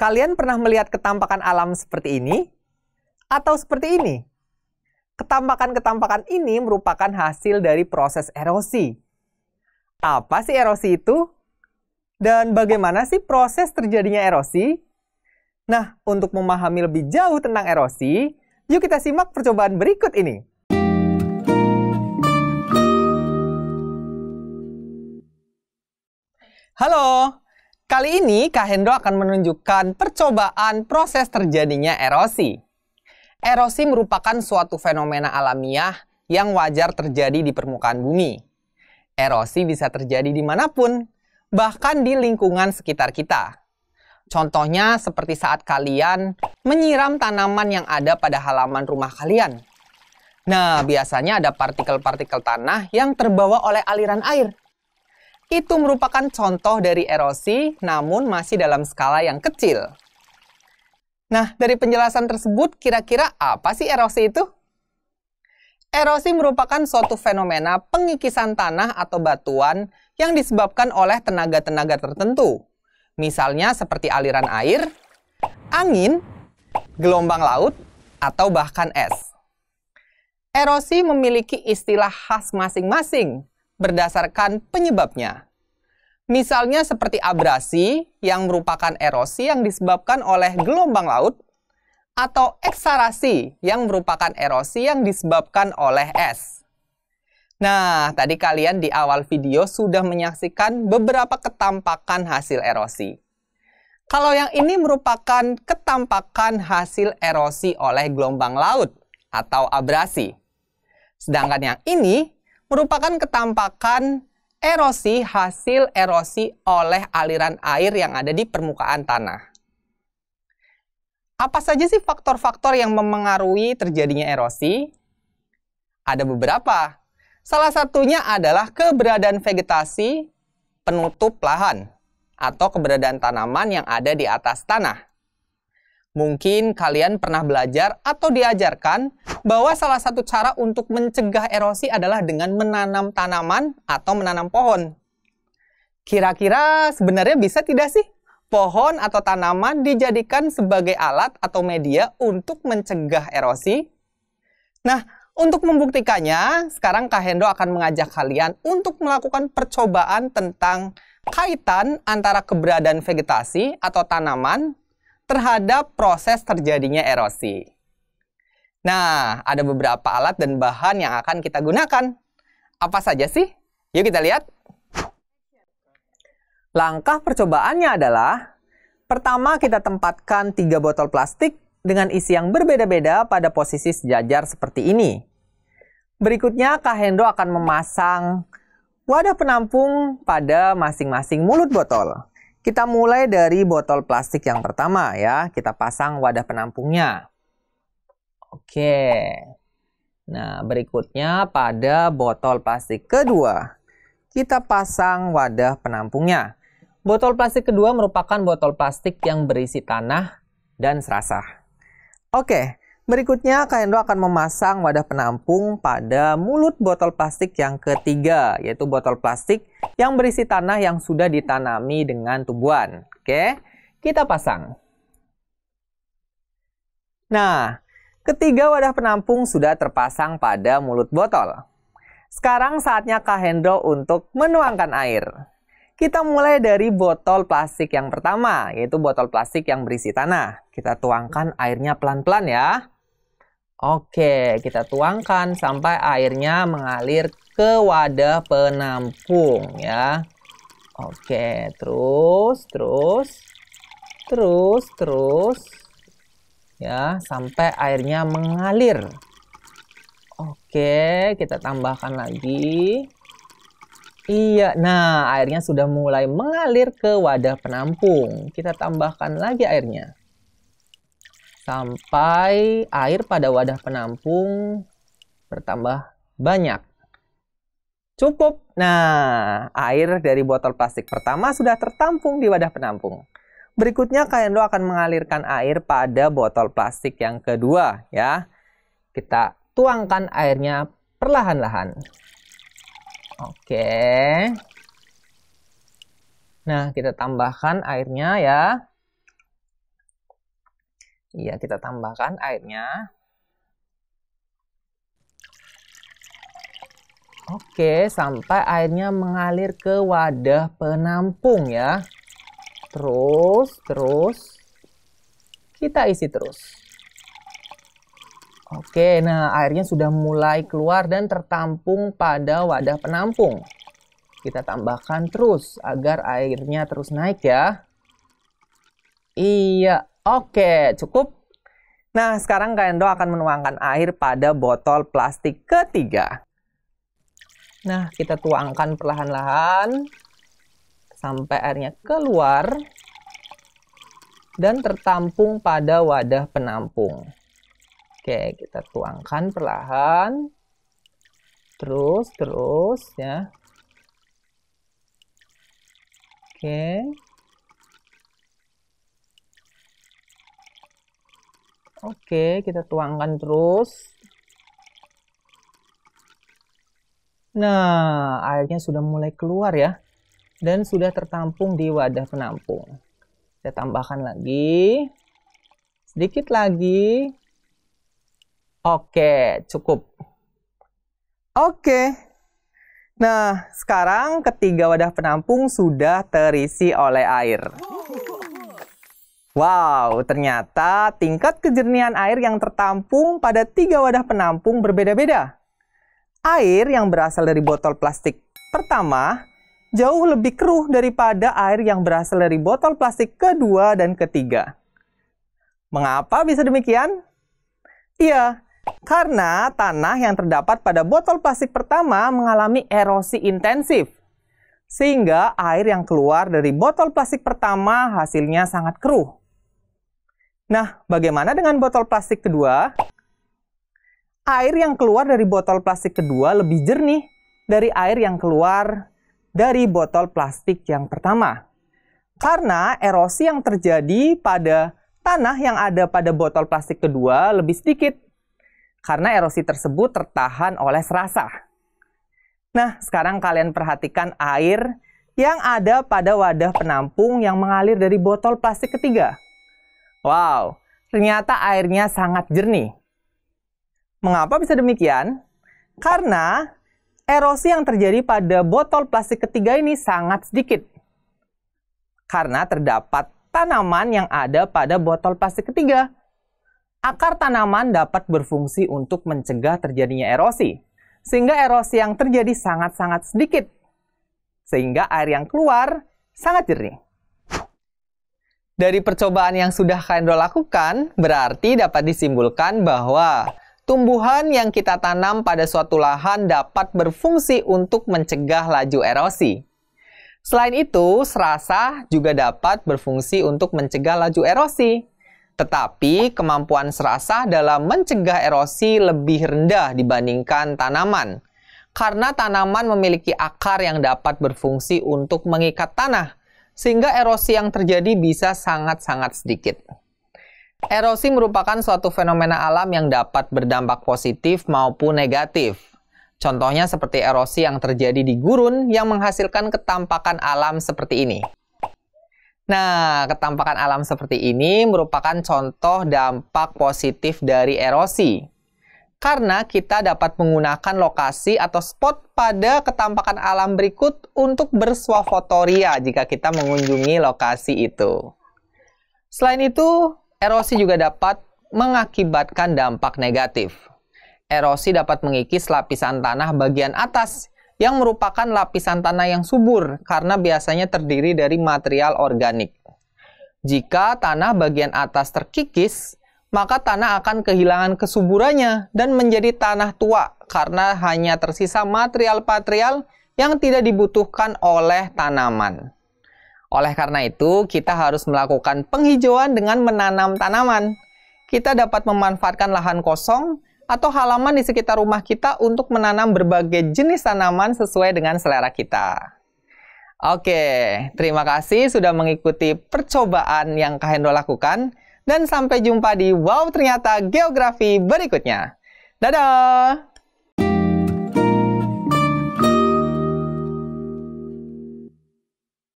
Kalian pernah melihat ketampakan alam seperti ini? Atau seperti ini? Ketampakan-ketampakan ini merupakan hasil dari proses erosi. Apa sih erosi itu? Dan bagaimana sih proses terjadinya erosi? Nah, untuk memahami lebih jauh tentang erosi, yuk kita simak percobaan berikut ini. Halo, Kali ini Kak Hendro akan menunjukkan percobaan proses terjadinya erosi. Erosi merupakan suatu fenomena alamiah yang wajar terjadi di permukaan bumi. Erosi bisa terjadi dimanapun, bahkan di lingkungan sekitar kita. Contohnya seperti saat kalian menyiram tanaman yang ada pada halaman rumah kalian. Nah, biasanya ada partikel-partikel tanah yang terbawa oleh aliran air itu merupakan contoh dari erosi, namun masih dalam skala yang kecil. Nah, dari penjelasan tersebut, kira-kira apa sih erosi itu? Erosi merupakan suatu fenomena pengikisan tanah atau batuan yang disebabkan oleh tenaga-tenaga tertentu. Misalnya seperti aliran air, angin, gelombang laut, atau bahkan es. Erosi memiliki istilah khas masing-masing berdasarkan penyebabnya. Misalnya seperti abrasi yang merupakan erosi yang disebabkan oleh gelombang laut atau eksarasi yang merupakan erosi yang disebabkan oleh es. Nah, tadi kalian di awal video sudah menyaksikan beberapa ketampakan hasil erosi. Kalau yang ini merupakan ketampakan hasil erosi oleh gelombang laut atau abrasi. Sedangkan yang ini merupakan ketampakan erosi hasil erosi oleh aliran air yang ada di permukaan tanah. Apa saja sih faktor-faktor yang memengaruhi terjadinya erosi? Ada beberapa. Salah satunya adalah keberadaan vegetasi penutup lahan atau keberadaan tanaman yang ada di atas tanah. Mungkin kalian pernah belajar atau diajarkan bahwa salah satu cara untuk mencegah erosi adalah dengan menanam tanaman atau menanam pohon. Kira-kira sebenarnya bisa tidak sih pohon atau tanaman dijadikan sebagai alat atau media untuk mencegah erosi? Nah, untuk membuktikannya, sekarang Kak Hendo akan mengajak kalian untuk melakukan percobaan tentang kaitan antara keberadaan vegetasi atau tanaman terhadap proses terjadinya erosi. Nah, ada beberapa alat dan bahan yang akan kita gunakan. Apa saja sih? Yuk kita lihat. Langkah percobaannya adalah, pertama kita tempatkan tiga botol plastik dengan isi yang berbeda-beda pada posisi sejajar seperti ini. Berikutnya, Kak Hendro akan memasang wadah penampung pada masing-masing mulut botol. Kita mulai dari botol plastik yang pertama ya. Kita pasang wadah penampungnya. Oke. Nah, berikutnya pada botol plastik kedua. Kita pasang wadah penampungnya. Botol plastik kedua merupakan botol plastik yang berisi tanah dan serasa. Oke, Berikutnya, Kaendo akan memasang wadah penampung pada mulut botol plastik yang ketiga, yaitu botol plastik yang berisi tanah yang sudah ditanami dengan tumbuhan. Oke, kita pasang. Nah, ketiga wadah penampung sudah terpasang pada mulut botol. Sekarang saatnya Kak untuk menuangkan air. Kita mulai dari botol plastik yang pertama, yaitu botol plastik yang berisi tanah. Kita tuangkan airnya pelan-pelan ya. Oke, kita tuangkan sampai airnya mengalir ke wadah penampung ya. Oke, terus, terus, terus, terus, ya, sampai airnya mengalir. Oke, kita tambahkan lagi. Iya, nah airnya sudah mulai mengalir ke wadah penampung. Kita tambahkan lagi airnya sampai air pada wadah penampung bertambah banyak. Cukup. Nah, air dari botol plastik pertama sudah tertampung di wadah penampung. Berikutnya Kaendo akan mengalirkan air pada botol plastik yang kedua ya. Kita tuangkan airnya perlahan-lahan. Oke. Nah, kita tambahkan airnya ya. Iya, kita tambahkan airnya. Oke, sampai airnya mengalir ke wadah penampung ya. Terus, terus, kita isi terus. Oke, nah airnya sudah mulai keluar dan tertampung pada wadah penampung. Kita tambahkan terus agar airnya terus naik ya. Iya, Oke, cukup. Nah, sekarang Kendo akan menuangkan air pada botol plastik ketiga. Nah, kita tuangkan perlahan-lahan sampai airnya keluar dan tertampung pada wadah penampung. Oke, kita tuangkan perlahan. Terus, terus ya. Oke. Oke, kita tuangkan terus. Nah, airnya sudah mulai keluar ya. Dan sudah tertampung di wadah penampung. Kita tambahkan lagi. Sedikit lagi. Oke, cukup. Oke. Nah, sekarang ketiga wadah penampung sudah terisi oleh air. Wow, ternyata tingkat kejernihan air yang tertampung pada tiga wadah penampung berbeda-beda. Air yang berasal dari botol plastik pertama jauh lebih keruh daripada air yang berasal dari botol plastik kedua dan ketiga. Mengapa bisa demikian? Iya, karena tanah yang terdapat pada botol plastik pertama mengalami erosi intensif. Sehingga air yang keluar dari botol plastik pertama hasilnya sangat keruh. Nah, bagaimana dengan botol plastik kedua? Air yang keluar dari botol plastik kedua lebih jernih dari air yang keluar dari botol plastik yang pertama. Karena erosi yang terjadi pada tanah yang ada pada botol plastik kedua lebih sedikit. Karena erosi tersebut tertahan oleh serasa. Nah, sekarang kalian perhatikan air yang ada pada wadah penampung yang mengalir dari botol plastik ketiga. Wow, ternyata airnya sangat jernih. Mengapa bisa demikian? Karena erosi yang terjadi pada botol plastik ketiga ini sangat sedikit. Karena terdapat tanaman yang ada pada botol plastik ketiga. Akar tanaman dapat berfungsi untuk mencegah terjadinya erosi. Sehingga erosi yang terjadi sangat-sangat sedikit. Sehingga air yang keluar sangat jernih. Dari percobaan yang sudah Kendro lakukan, berarti dapat disimpulkan bahwa tumbuhan yang kita tanam pada suatu lahan dapat berfungsi untuk mencegah laju erosi. Selain itu, serasa juga dapat berfungsi untuk mencegah laju erosi. Tetapi, kemampuan serasa dalam mencegah erosi lebih rendah dibandingkan tanaman. Karena tanaman memiliki akar yang dapat berfungsi untuk mengikat tanah, sehingga erosi yang terjadi bisa sangat-sangat sedikit. Erosi merupakan suatu fenomena alam yang dapat berdampak positif maupun negatif. Contohnya seperti erosi yang terjadi di gurun yang menghasilkan ketampakan alam seperti ini. Nah, ketampakan alam seperti ini merupakan contoh dampak positif dari erosi karena kita dapat menggunakan lokasi atau spot pada ketampakan alam berikut untuk berswafotoria jika kita mengunjungi lokasi itu. Selain itu, erosi juga dapat mengakibatkan dampak negatif. Erosi dapat mengikis lapisan tanah bagian atas yang merupakan lapisan tanah yang subur karena biasanya terdiri dari material organik. Jika tanah bagian atas terkikis, maka tanah akan kehilangan kesuburannya dan menjadi tanah tua karena hanya tersisa material-material yang tidak dibutuhkan oleh tanaman. Oleh karena itu, kita harus melakukan penghijauan dengan menanam tanaman. Kita dapat memanfaatkan lahan kosong atau halaman di sekitar rumah kita untuk menanam berbagai jenis tanaman sesuai dengan selera kita. Oke, terima kasih sudah mengikuti percobaan yang Kak Hendro lakukan. Dan sampai jumpa di Wow Ternyata Geografi berikutnya. Dadah!